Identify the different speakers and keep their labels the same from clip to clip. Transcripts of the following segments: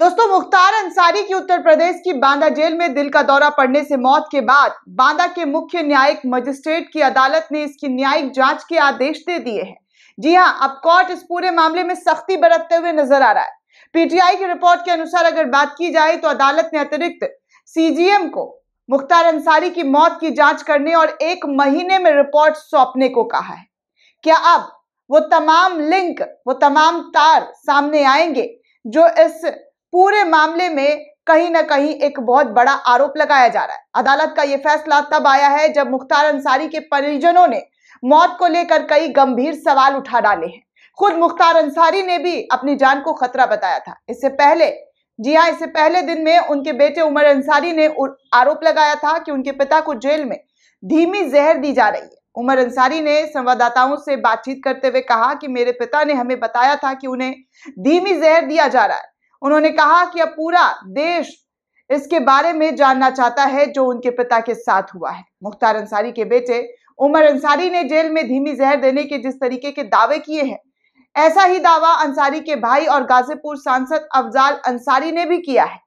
Speaker 1: दोस्तों मुख्तार अंसारी की उत्तर प्रदेश की बांदा जेल में दिल का दौरा पड़ने से मौत के बाद बांदा के मुख्य न्यायिक मजिस्ट्रेट की अदालत ने इसकी न्यायिक जांच के आदेश दे दिए हैं जी हाँ अब कोर्ट इस पूरे मामले में सख्ती बरतते हुए नजर आ रहा है पीटीआई की रिपोर्ट के अनुसार अगर बात की जाए तो अदालत ने अतिरिक्त सीजीएम को मुख्तार अंसारी की मौत की जांच करने और एक महीने में रिपोर्ट सौंपने को कहा है क्या अब वो तमाम लिंक वो तमाम तार सामने आएंगे जो इस पूरे मामले में कहीं ना कहीं एक बहुत बड़ा आरोप लगाया जा रहा है अदालत का यह फैसला तब आया है जब मुख्तार अंसारी के परिजनों ने मौत को लेकर कई गंभीर सवाल उठा डाले हैं खुद मुख्तार अंसारी ने भी अपनी जान को खतरा बताया था इससे पहले जी हाँ इससे पहले दिन में उनके बेटे उमर अंसारी ने आरोप लगाया था कि उनके पिता को जेल में धीमी जहर दी जा रही है उमर अंसारी ने संवाददाताओं से बातचीत करते हुए कहा कि मेरे पिता ने हमें बताया था कि उन्हें धीमी जहर दिया जा रहा है उन्होंने कहा कि अब पूरा देश इसके बारे में जानना चाहता है जो उनके पिता के साथ हुआ है मुख्तार अंसारी के बेटे उमर अंसारी ने जेल में धीमी जहर देने के जिस तरीके के दावे किए हैं ऐसा ही दावा अंसारी के भाई और गाजीपुर सांसद अफजाल अंसारी ने भी किया है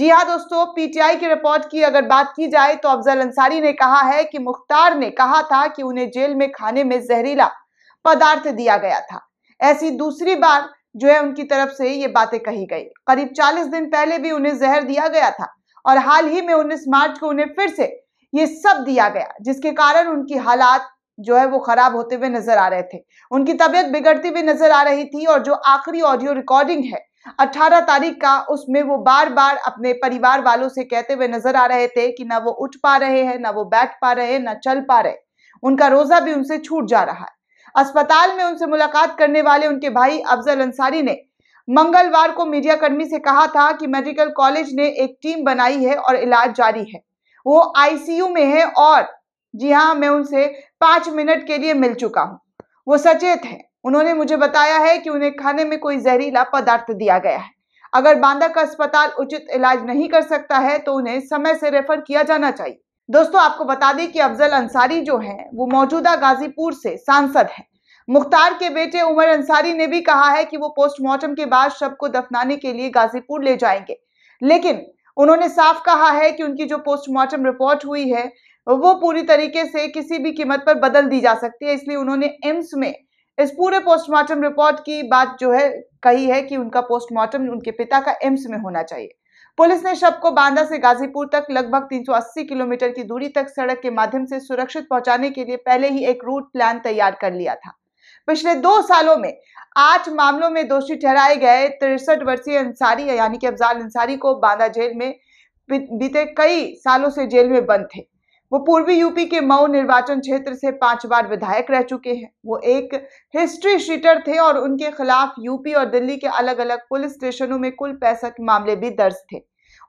Speaker 1: जी हाँ दोस्तों पीटीआई की रिपोर्ट की अगर बात की जाए तो अफजल अंसारी ने कहा है कि मुख्तार ने कहा था कि उन्हें जेल में खाने में जहरीला पदार्थ दिया गया था ऐसी दूसरी बार जो है उनकी तरफ से ये बातें कही गई करीब 40 दिन पहले भी उन्हें जहर दिया गया था और हाल ही में उन्नीस मार्च को उन्हें फिर से ये सब दिया गया जिसके कारण उनकी हालात जो है वो खराब होते हुए नजर आ रहे थे उनकी तबीयत बिगड़ती हुई नजर आ रही थी और जो आखिरी ऑडियो रिकॉर्डिंग है 18 तारीख का उसमें वो बार बार अपने परिवार वालों से कहते हुए नजर आ रहे थे कि ना वो उठ पा रहे हैं ना वो बैठ पा रहे ना चल पा रहे उनका रोजा भी उनसे छूट जा रहा है अस्पताल में उनसे मुलाकात करने वाले उनके भाई अफजल अंसारी ने मंगलवार को मीडियाकर्मी से कहा था कि मेडिकल कॉलेज ने एक टीम बनाई है और इलाज जारी है वो आईसीयू में है और जी हाँ मैं उनसे पांच मिनट के लिए मिल चुका हूँ वो सचेत है उन्होंने मुझे बताया है कि उन्हें खाने में कोई जहरीला पदार्थ दिया गया है अगर बांदा का अस्पताल उचित इलाज नहीं कर सकता है तो उन्हें समय से रेफर किया जाना चाहिए दोस्तों आपको बता दें कि अफजल अंसारी जो हैं वो मौजूदा गाजीपुर से सांसद हैं मुख्तार के बेटे उमर अंसारी ने भी कहा है कि वो पोस्टमार्टम के बाद शव को दफनाने के लिए गाजीपुर ले जाएंगे लेकिन उन्होंने साफ कहा है कि उनकी जो पोस्टमार्टम रिपोर्ट हुई है वो पूरी तरीके से किसी भी कीमत पर बदल दी जा सकती है इसलिए उन्होंने एम्स में इस पूरे पोस्टमार्टम रिपोर्ट की बात जो है कही है कि उनका पोस्टमार्टम उनके पिता का एम्स में होना चाहिए पुलिस ने शव को बांदा से गाजीपुर तक लगभग 380 किलोमीटर की दूरी तक सड़क के माध्यम से सुरक्षित पहुंचाने के लिए पहले ही एक रूट प्लान तैयार कर लिया था पिछले दो सालों में आठ मामलों में दोषी ठहराए गए तिरसठ वर्षीय अंसारी यानी कि अफजाल अंसारी को बांदा जेल में बीते कई सालों से जेल में बंद थे वो पूर्वी यूपी के मऊ निर्वाचन क्षेत्र से पांच बार विधायक रह चुके हैं वो एक हिस्ट्री शीटर थे और उनके खिलाफ यूपी और दिल्ली के अलग अलग पुलिस स्टेशनों में कुल पैंसठ मामले भी दर्ज थे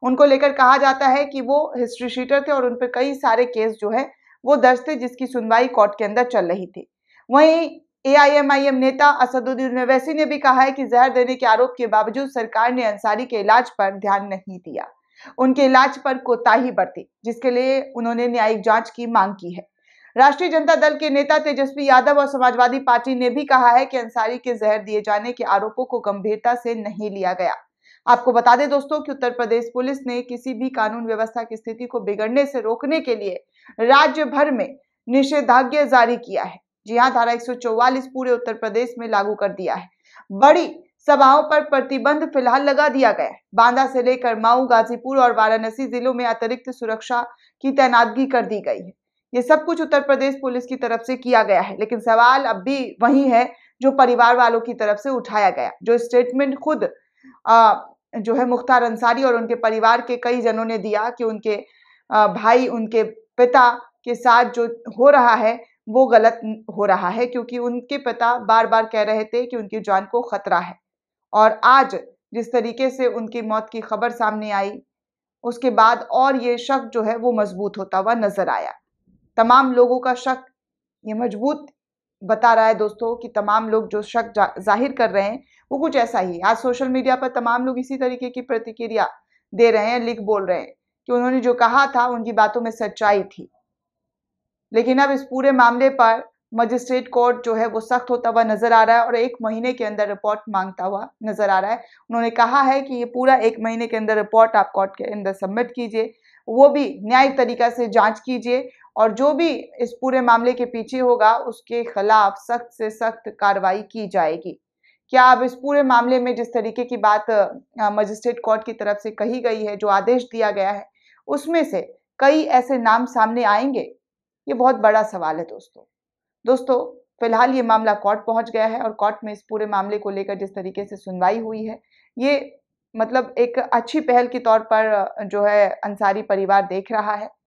Speaker 1: उनको लेकर कहा जाता है कि वो हिस्ट्री शीटर थे और उन पर कई सारे केस जो है वो दर्ज थे जिसकी सुनवाई कोर्ट के अंदर चल रही थी वहीं एआईएमआईएम नेता असदुद्दीन ओवैसी ने भी कहा है कि जहर देने के आरोप के बावजूद सरकार ने अंसारी के इलाज पर ध्यान नहीं दिया उनके इलाज पर कोताही बरती जिसके लिए उन्होंने न्यायिक जांच की मांग की है राष्ट्रीय जनता दल के नेता तेजस्वी यादव और समाजवादी पार्टी ने भी कहा है कि अंसारी के जहर दिए जाने के आरोपों को गंभीरता से नहीं लिया गया आपको बता दें दोस्तों कि उत्तर प्रदेश पुलिस ने किसी भी कानून व्यवस्था की स्थिति को बिगड़ने से रोकने के लिए राज्य भर में निषेधाज्ञा जारी किया है जी हाँ धारा एक पूरे उत्तर प्रदेश में लागू कर दिया है बड़ी सभाओं पर प्रतिबंध फिलहाल लगा दिया गया है बांदा से लेकर मऊ गाजीपुर और वाराणसी जिलों में अतिरिक्त सुरक्षा की तैनातगी कर दी गई है ये सब कुछ उत्तर प्रदेश पुलिस की तरफ से किया गया है लेकिन सवाल अब भी वही है जो परिवार वालों की तरफ से उठाया गया जो स्टेटमेंट खुद आ, जो है मुख्तार अंसारी और उनके परिवार के कई जनों ने दिया कि उनके आ, भाई उनके पिता के साथ जो हो रहा है वो गलत हो रहा है क्योंकि उनके पिता बार बार कह रहे थे कि उनकी जान को खतरा है और आज जिस तरीके से उनकी मौत की खबर सामने आई उसके बाद और ये शक जो है वो मजबूत होता हुआ नज़र आया तमाम लोगों का शक ये मजबूत बता रहा है दोस्तों कि तमाम लोग जो शक जा, जाहिर कर रहे हैं वो कुछ ऐसा ही आज सोशल मीडिया पर तमाम लोग इसी तरीके की प्रतिक्रिया दे रहे हैं लिख बोल रहे हैं कि उन्होंने जो कहा था उनकी बातों में सच्चाई थी लेकिन अब इस पूरे मामले पर मजिस्ट्रेट कोर्ट जो है वो सख्त होता हुआ नजर आ रहा है और एक महीने के अंदर रिपोर्ट मांगता हुआ नजर आ रहा है उन्होंने कहा है कि ये पूरा एक महीने के अंदर रिपोर्ट आप कोर्ट के अंदर सबमिट कीजिए वो भी न्यायिक तरीका से जांच कीजिए और जो भी इस पूरे मामले के पीछे होगा उसके खिलाफ सख्त से सख्त कार्रवाई की जाएगी क्या अब इस पूरे मामले में जिस तरीके की बात मजिस्ट्रेट कोर्ट की तरफ से कही गई है जो आदेश दिया गया है उसमें से कई ऐसे नाम सामने आएंगे ये बहुत बड़ा सवाल है दोस्तों दोस्तों फिलहाल ये मामला कोर्ट पहुंच गया है और कोर्ट में इस पूरे मामले को लेकर जिस तरीके से सुनवाई हुई है ये मतलब एक अच्छी पहल के तौर पर जो है अंसारी परिवार देख रहा है